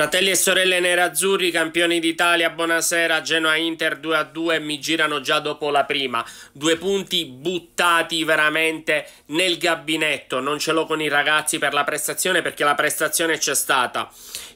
Fratelli e sorelle nerazzurri, campioni d'Italia, buonasera. Genoa Inter 2 a 2 mi girano già dopo la prima. Due punti buttati veramente nel gabinetto. Non ce l'ho con i ragazzi per la prestazione perché la prestazione c'è stata.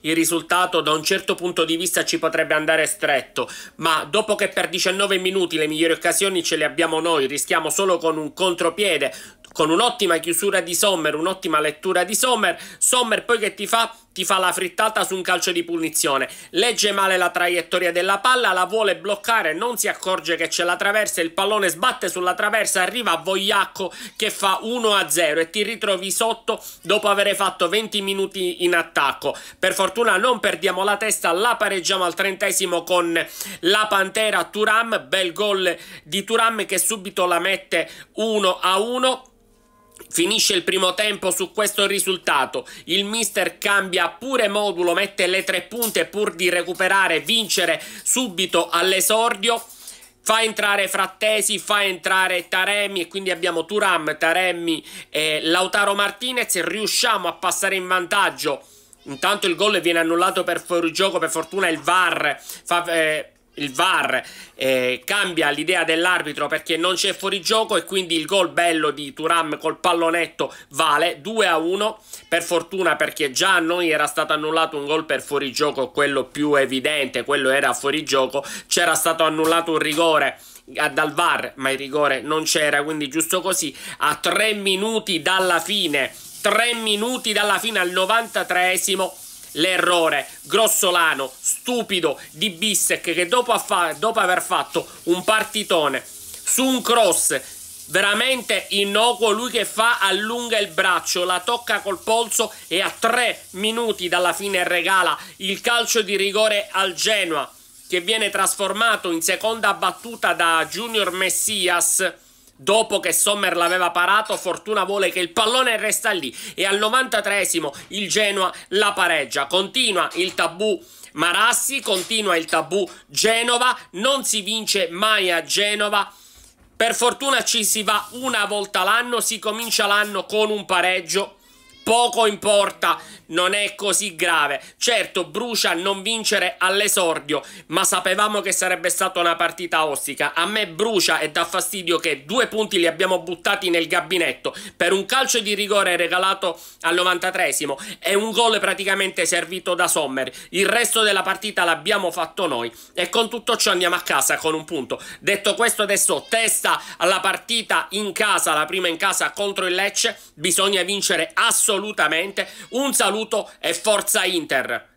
Il risultato da un certo punto di vista ci potrebbe andare stretto, ma dopo che per 19 minuti le migliori occasioni ce le abbiamo noi, rischiamo solo con un contropiede con un'ottima chiusura di Sommer, un'ottima lettura di Sommer. Sommer poi che ti fa? Ti fa la frittata su un calcio di punizione. Legge male la traiettoria della palla, la vuole bloccare, non si accorge che c'è la traversa, il pallone sbatte sulla traversa, arriva a Vogliacco che fa 1-0 e ti ritrovi sotto dopo aver fatto 20 minuti in attacco. Per fortuna non perdiamo la testa, la pareggiamo al trentesimo con la Pantera Turam, bel gol di Turam che subito la mette 1-1. Finisce il primo tempo su questo risultato, il mister cambia pure modulo, mette le tre punte pur di recuperare, vincere subito all'esordio. Fa entrare Frattesi, fa entrare Taremi e quindi abbiamo Turam, Taremi e Lautaro Martinez. Riusciamo a passare in vantaggio. Intanto il gol viene annullato per fuorigioco, per fortuna il VAR fa, eh, il VAR eh, cambia l'idea dell'arbitro perché non c'è fuorigioco e quindi il gol bello di Turam col pallonetto vale 2 a 1 per fortuna perché già a noi era stato annullato un gol per fuorigioco quello più evidente quello era fuorigioco c'era stato annullato un rigore eh, dal VAR ma il rigore non c'era quindi giusto così a 3 minuti dalla fine 3 minuti dalla fine al 93esimo l'errore grossolano, stupido di Bissek che dopo, affa- dopo aver fatto un partitone su un cross veramente innocuo lui che fa allunga il braccio la tocca col polso e a tre minuti dalla fine regala il calcio di rigore al Genoa che viene trasformato in seconda battuta da Junior Messias Dopo che Sommer l'aveva parato, fortuna vuole che il pallone resta lì e al 93esimo il Genoa la pareggia. Continua il tabù Marassi, continua il tabù Genova, non si vince mai a Genova. Per fortuna ci si va una volta l'anno, si comincia l'anno con un pareggio Poco importa, non è così grave. Certo, brucia non vincere all'esordio, ma sapevamo che sarebbe stata una partita ostica. A me brucia e dà fastidio che due punti li abbiamo buttati nel gabinetto per un calcio di rigore regalato al 93 e un gol praticamente servito da Sommer. Il resto della partita l'abbiamo fatto noi e con tutto ciò andiamo a casa con un punto. Detto questo adesso testa alla partita in casa, la prima in casa contro il Lecce, bisogna vincere assolutamente assolutamente. Un saluto e forza Inter!